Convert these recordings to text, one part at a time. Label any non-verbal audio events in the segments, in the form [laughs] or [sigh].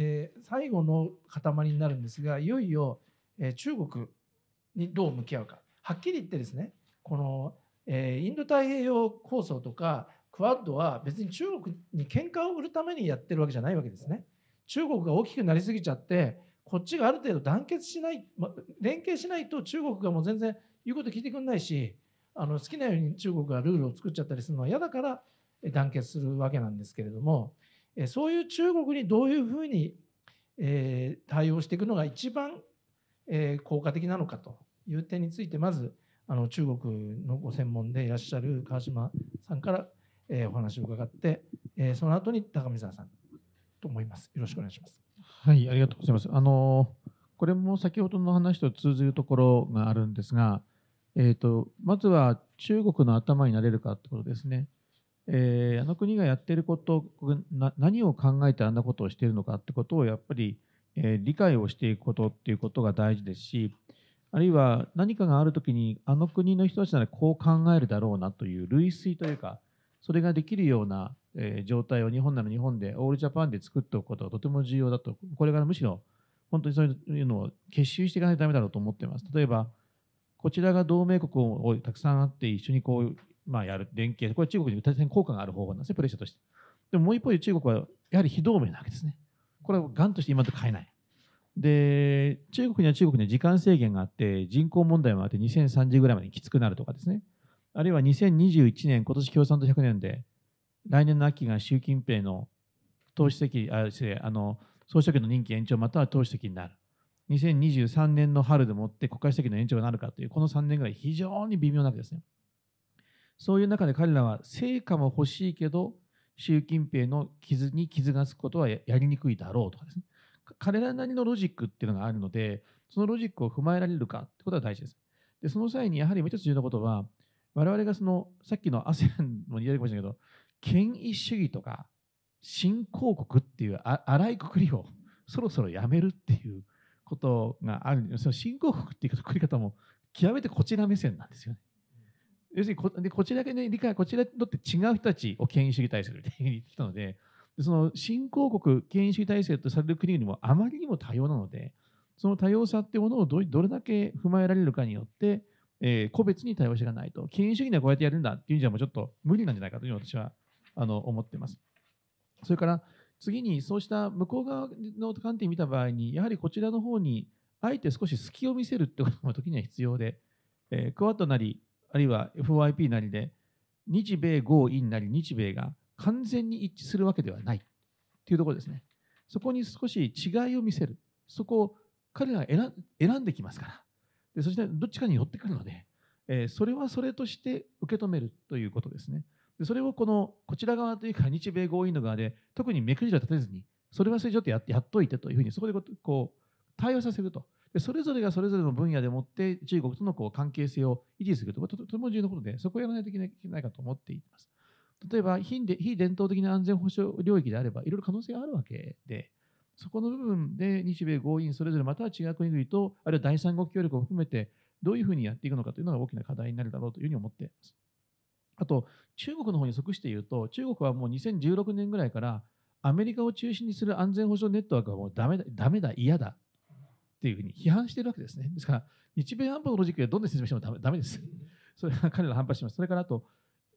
で最後の塊になるんですがいよいよ、え中国にどう向き合うかはっきり言ってですねこの、えインド太平洋構想とかクアッドは別に中国に喧嘩を売るためにやってるわけじゃないわけですね。中国が大きくなりすぎちゃってこっちがある程度団結しない、ま、連携しないと中国がもう全然言うこと聞いてくんないしあの好きなように中国がルールを作っちゃったりするのは嫌だから団結するわけなんですけれどもそういう中国にどういうふうに対応していくのが一番効果的なのかという点についてまずあの中国のご専門でいらっしゃる川島さんからお話を伺ってその後に高見沢さんと思います。よろしくお願いします。はい、ありがとうございます。あのこれも先ほどの話と通ずるところがあるんですが、えーと、まずは中国の頭になれるかということですね。えー、あの国がやってること何を考えてあんなことをしているのかってことをやっぱり、えー、理解をしていくことっていうことが大事ですしあるいは何かがある時にあの国の人たちならこう考えるだろうなという類推というかそれができるような、えー、状態を日本なら日本でオールジャパンで作っておくことがとても重要だとこれからむしろ本当にそういうのを結集していかないとだめだろうと思っています。例えばこちらが同盟国をたくさんあって一緒にこうまあ、やる連携、これ中国に大変効果がある方法なんですね、プレッシャーとして。でももう一方で中国はやはり非同盟なわけですね。これはがんとして今と変えない。で、中国には中国には時間制限があって、人口問題もあって2030ぐらいまできつくなるとかですね。あるいは2021年、今年共産党100年で、来年の秋が習近平の党主席、ああの総書記の任期延長または党主席になる。2023年の春でもって国家主席の延長になるかという、この3年ぐらい非常に微妙なわけですね。そういう中で彼らは成果も欲しいけど、習近平の傷に傷がつくことはやりにくいだろうとかですね。彼らなりのロジックっていうのがあるので、そのロジックを踏まえられるかってことが大事です。で、その際にやはりもう一つ重要なことは、我々がその、さっきの ASEAN も言てるかしたけど、権威主義とか、新興国っていう荒いくくりを [laughs] そろそろやめるっていうことがあるんですよ。新興国っていうくくり方も極めてこちら目線なんですよね。要するにこでこちらだけ、ね、理解こちらにとって違う人たちを権威主義体制て言ってきたのででその新興国権威主義体制とされる国にもあまりにも多様なのでその多様さってものをどれだけ踏まえられるかによってえー、個別に対応していかないと、権威主義にはこうやってやるんだっていうんじゃもうちょっと無理なんじゃないかという私はあの思ってます。それから次にそうした向こう側の観点を見た場合に、やはりこちらの方にあえて少し隙を見せるってことも時には必要で、えー、クワッドなり、あるいは FYP なりで、日米豪印なり日米が完全に一致するわけではないというところですね。そこに少し違いを見せる。そこを彼らが選んできますから。でそしてどっちかに寄ってくるので、えー、それはそれとして受け止めるということですね。でそれをこのこちら側というか日米合意の側で特に目くじら立てずにそれはそれちょっとやっやっといてというふうにそこでこう対話させるとでそれぞれがそれぞれの分野でもって中国とのこう関係性を維持するということとても重要なことで、そこをやらないといけないかと思っています。例えば非伝統的な安全保障領域であれば、いろいろ可能性があるわけで、そこの部分で日米合意それぞれまたは違う国々と、あるいは第三国協力を含めて、どういうふうにやっていくのかというのが大きな課題になるだろうというふうに思っています。あと、中国の方に即して言うと、中国はもう2016年ぐらいから、アメリカを中心にする安全保障ネットワークはもうダメだ、ダメだ、嫌だっていうふうに批判しているわけですね。ですから、日米安保のロジックでどんな説明してもだめです。それは彼ら反発します。それからあと、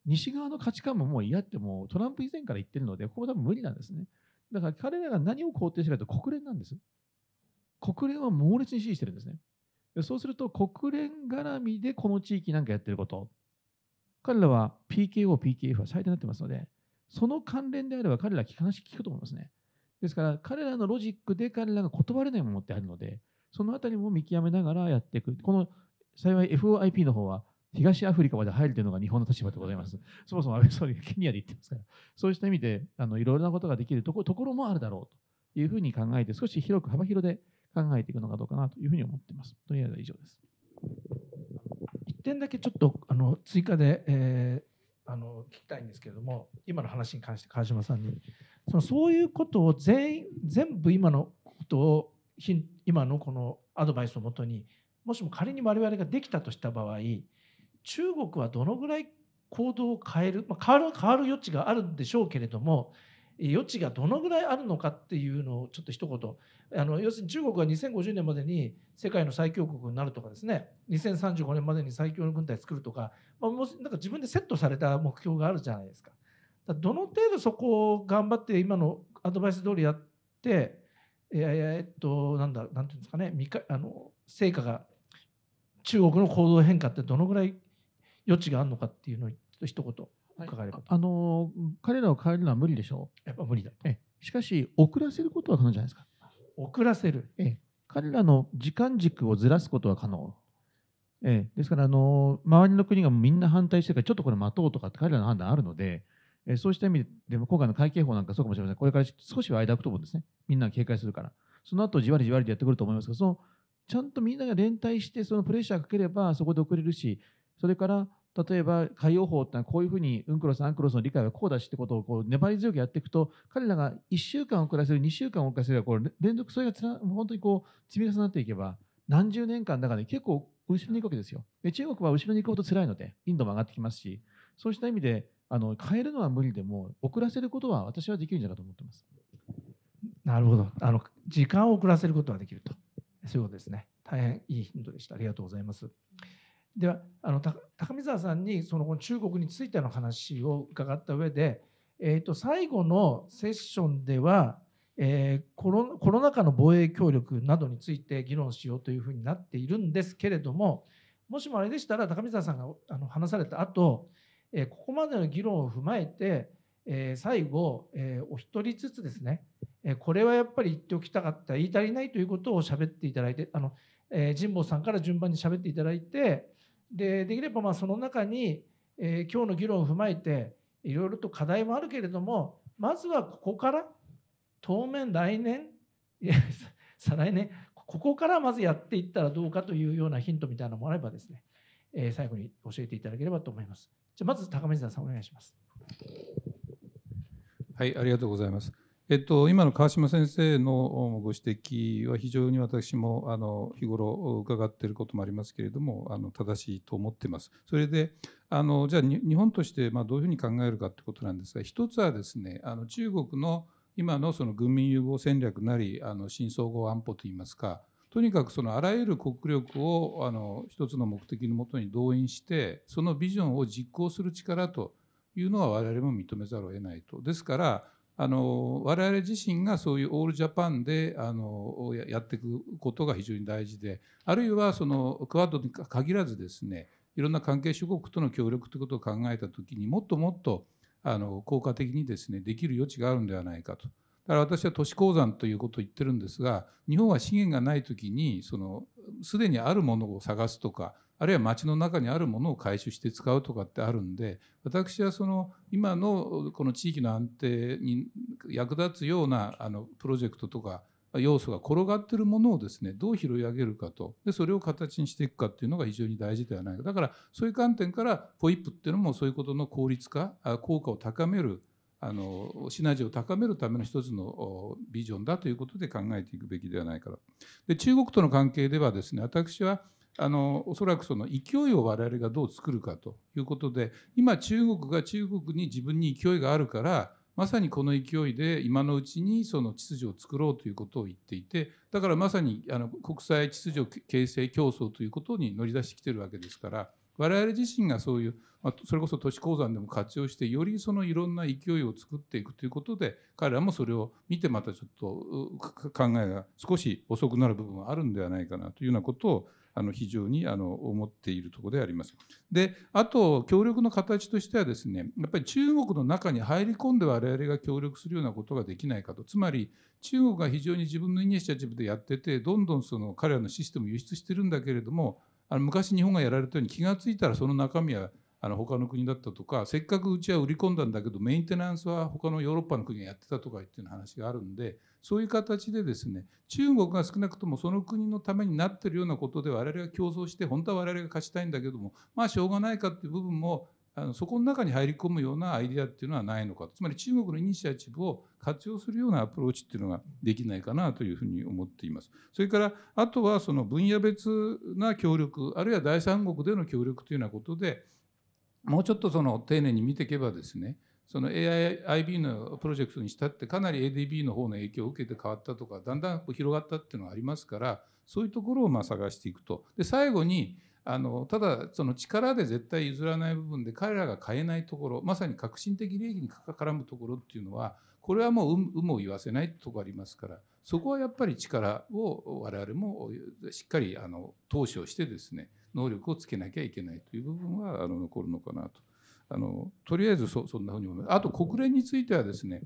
西側の価値観ももう嫌ってもうトランプ以前から言ってるので、ここは多分無理なんですね。だから彼らが何を肯定してるかというと国連なんです。国連は猛烈に支持してるんですね。そうすると国連絡みでこの地域なんかやってること。彼らは PKO、PKF は最大になってますので、その関連であれば彼らは話聞くと思いますね。ですから彼らのロジックで彼らが断れないものってあるので、そのあたりも見極めながらやっていく。この幸い FOIP の方は東アフリカまで入るというのが日本の立場でございます。そもそも安倍総理がケニアで行ってますから、そうした意味であのいろいろなことができるとこところもあるだろうというふうに考えて、少し広く幅広で考えていくのかどうかなというふうに思っています。とりあえず以上です。1点だけちょっとあの追加で、えー、あの聞きたいんですけれども、今の話に関して川島さんに、そのそういうことを全員全部今のことを今のこのアドバイスをもとにもしも仮に我々ができたとした場合中国はどのぐらい行動を変える、まあ、変わる変わる余地があるんでしょうけれども余地がどのぐらいあるのかっていうのをちょっと一言あの要するに中国は2050年までに世界の最強国になるとかですね2035年までに最強の軍隊作るとか,、まあ、もうなんか自分でセットされた目標があるじゃないですか。だどの程度そこを頑張って今のアドバイス通りやってえっとなんだなんていうんですかねみかあの成果が中国の行動変化ってどのぐらい余地があるのかっていうのを一言伺えれば、はい、あの彼らを変えるのは無理でしょうやっぱ無理だえしかし遅らせることは可能じゃないですか遅らせるええ、彼らの時間軸をずらすことは可能ええ、ですからあの周りの国がみんな反対してるからちょっとこれ待とうとかって彼らの判断あるのでえそうした意味でも、今回の会計法なんかそうかもしれません。これから少しは間空くと思うんですね。みんなが警戒するから。その後、じわりじわりでやってくると思いますが、その、ちゃんとみんなが連帯して、そのプレッシャーかければ、そこで遅れるし、それから、例えば、海洋法ってのはこういうふうに、うんクロス、アンクロスの理解はこうだしってことをこう粘り強くやっていくと、彼らが1週間遅らせる、2週間遅らせる、これ連続、それがつな本当にこう積み重なっていけば、何十年間の中で結構後ろに行くわけですよ。中国は後ろに行くほど辛いので、インドも上がってきますし、そうした意味で、あの変えるのは無理でも遅らせることは私はできるんじゃないかと思ってます。なるほどあの時間を遅らせることはできるとそういうことですね大変いいヒントでしたありがとうございます。ではあの高見沢さんにその中国についての話を伺った上で、えーと、と最後のセッションでは、えー、コロコロナ禍の防衛協力などについて議論しようというふうになっているんですけれどももしもあれでしたら高見沢さんがあの話された後えここまでの議論を踏まえて、え最後、えお一人ずつですね、えこれはやっぱり言っておきたかった、言い足りないということを喋っていただいて、あの、え神保さんから順番に喋っていただいて、で、できればまあその中に、え今日の議論を踏まえて、いろいろと課題もあるけれども、まずはここから、当面来年、いや、[laughs] 再来年、ここからまずやっていったらどうかというようなヒントみたいなのもあればですね、え最後に教えていただければと思います。じゃまず高水さんお願いします。はい、ありがとうございます。えっと、今の川島先生のご指摘は非常に私もあの日頃伺っていることもありますけれどもあの正しいと思ってます。それであのじゃあ日本としてまどういうふうに考えるかってことなんですが一つはですねあの中国の今のその軍民融合戦略なりあの新総合安保といいますかとにかくそのあらゆる国力をあの一つの目的のもとに動員してそのビジョンを実行する力というのは我々も認めざるを得ないと。ですからあの我々自身がそういうオールジャパンであのやっていくことが非常に大事であるいはそのクアッドに限らずですねいろんな関係諸国との協力ということを考えた時にもっともっとあの効果的にですねできる余地があるんではないかと。だから私は都市鉱山ということを言ってるんですが日本は資源がない時にそのすでにあるものを探すとかあるいは町の中にあるものを回収して使うとかってあるんで私はその今のこの地域の安定に役立つようなあのプロジェクトとか要素が転がってるものをですねどう拾い上げるかとでそれを形にしていくかっていうのが非常に大事ではないかだからそういう観点からポイップっていうのもそういうことの効率化効果を高めるあのシナジーを高めるための一つのビジョンだということで考えていくべきではないかと。で中国との関係ではですね私はあのおそらくその勢いを我々がどう作るかということで今中国が中国に自分に勢いがあるからまさにこの勢いで今のうちにその秩序を作ろうということを言っていてだからまさにあの国際秩序形成競争ということに乗り出してきてるわけですから。我々自身がそういう、まあ、それこそ都市鉱山でも活用してよりそのいろんな勢いを作っていくということで彼らもそれを見てまたちょっと考えが少し遅くなる部分はあるんではないかなというようなことをあの非常にあの思っているところであります。であと協力の形としてはですねやっぱり中国の中に入り込んで我々が協力するようなことができないかとつまり中国が非常に自分のイニシアチブでやっててどんどんその彼らのシステムを輸出してるんだけれどもあの昔日本がやられたように気が付いたらその中身はあの他の国だったとかせっかくうちは売り込んだんだけどメンテナンスは他のヨーロッパの国がやってたとかっていう話があるんでそういう形でですね中国が少なくともその国のためになってるようなことで我々が競争して本当は我々が勝ちたいんだけどもまあしょうがないかっていう部分もあのそこの中に入り込むようなアイデアっていうのはないのかつまり中国のイニシアチブを活用するようなアプローチっていうのができないかなというふうに思っています。それからあとはその分野別な協力あるいは第三国での協力というようなことでもうちょっとその丁寧に見ていけばですねその AIIB のプロジェクトにしたってかなり ADB の方の影響を受けて変わったとかだんだん広がったっていうのがありますからそういうところをま探していくと。で最後にあのただその力で絶対譲らない部分で彼らが変えないところまさに革新的利益に絡むところっていうのはこれはもう有無を言わせないとこありますからそこはやっぱり力を我々もしっかりあの投資をしてですね能力をつけなきゃいけないという部分はあの残るのかなとあのとりあえずそそんなふうに思います。あと国連についてはですね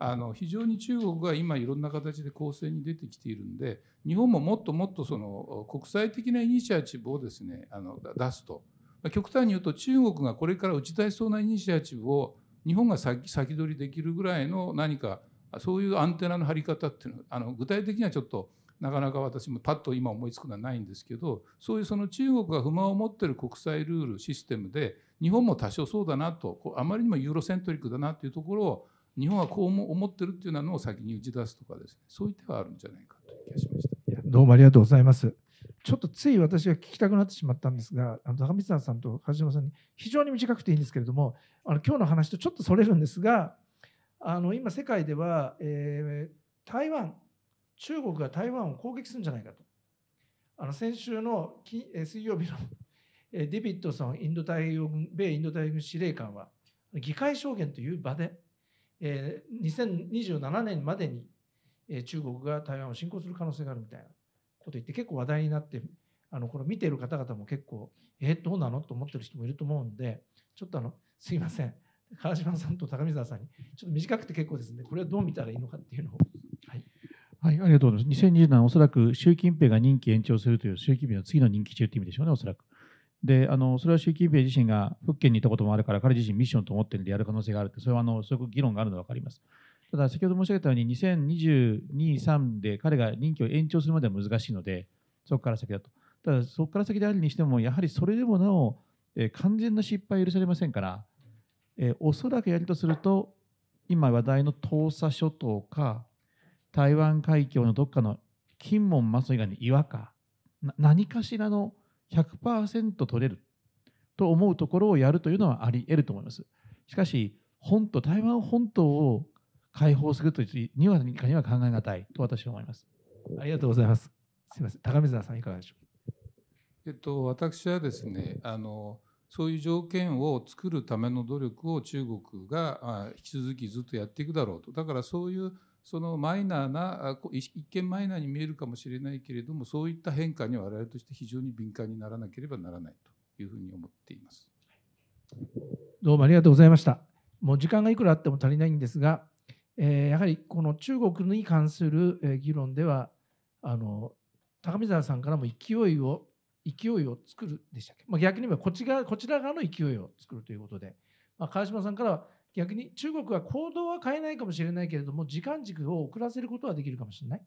あの非常に中国が今いろんな形で攻勢に出てきているんで日本ももっともっとその国際的なイニシアチブをですねあの出すと極端に言うと中国がこれから打ち出しそうなイニシアチブを日本が先先取りできるぐらいの何かそういうアンテナの張り方っていうのあの具体的にはちょっとなかなか私もパッと今思いつくのはないんですけどそういうその中国が不満を持ってる国際ルールシステムで日本も多少そうだなとあまりにもユーロセントリックだなっていうところを日本はこう思ってるっていうのを先に打ち出すとかですねそういう手はあるんじゃないかという気がしましたいやどうもありがとうございますちょっとつい私が聞きたくなってしまったんですがあの高見沢さんと梶島さんに非常に短くていいんですけれどもあの今日の話とちょっとそれるんですがあの今世界では、えー、台湾中国が台湾を攻撃するんじゃないかとあの先週の水曜日のデビッドソンインド太平洋軍米インド太平洋軍司令官は議会証言という場でえー、2027年までに、えー、中国が台湾を侵攻する可能性があるみたいなこと言って結構話題になって [laughs] あのこれ見ている方々も結構えー、どうなのと思ってる人もいると思うんでちょっとあのすいません [laughs] 川島さんと高見沢さんにちょっと短くて結構ですねこれはどう見たらいいのかっていうのを。はいはい、ありがとうございます。2027年、おそらく習近平が任期延長するという、習近平の次の任期中という意味でしょうね、おそらく。であのそれは習近平自身が福建にいたこともあるから彼自身ミッションと思ってるんでやる可能性があるってそれはあのすごく議論があるのは分かりますただ先ほど申し上げたように2022-3で彼が任期を延長するまでは難しいのでそこから先だとただそこから先であるにしてもやはりそれでもなお、えー、完全な失敗は許されませんから、えー、おそらくやるとすると今話題の東沙諸島か台湾海峡のどっかの金門松以外に岩か何かしらの100%取れると思うところをやるというのはあり得ると思います。しかし、本島、台湾本島を解放するというにはかには考えがたいと私は思います。ありがとうございます。すみません、高見沢さんいかがでしょう。えっと私はですね、あのそういう条件を作るための努力を中国が引き続きずっとやっていくだろうと。だからそういうそのマイナーな一見マイナーに見えるかもしれないけれどもそういった変化に我々として非常に敏感にならなければならないというふうに思っています。どうもありがとうございました。もう時間がいくらあっても足りないんですが、えー、やはりこの中国に関する議論ではあの高見沢さんからも勢いを勢いを作るでしたっけ、まあ、逆に言えばこっち側こちら側の勢いを作るということで、まあ、川島さんからは逆に中国は行動は変えないかもしれないけれども時間軸を遅らせることはできるかもしれない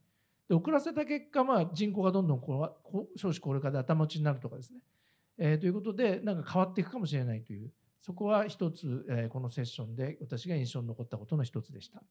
で遅らせた結果、まあ、人口がどんどんこう少子高齢化で頭打ちになるとかですね、えー、ということでなんか変わっていくかもしれないというそこは一つ、えー、このセッションで私が印象に残ったことの一つでした。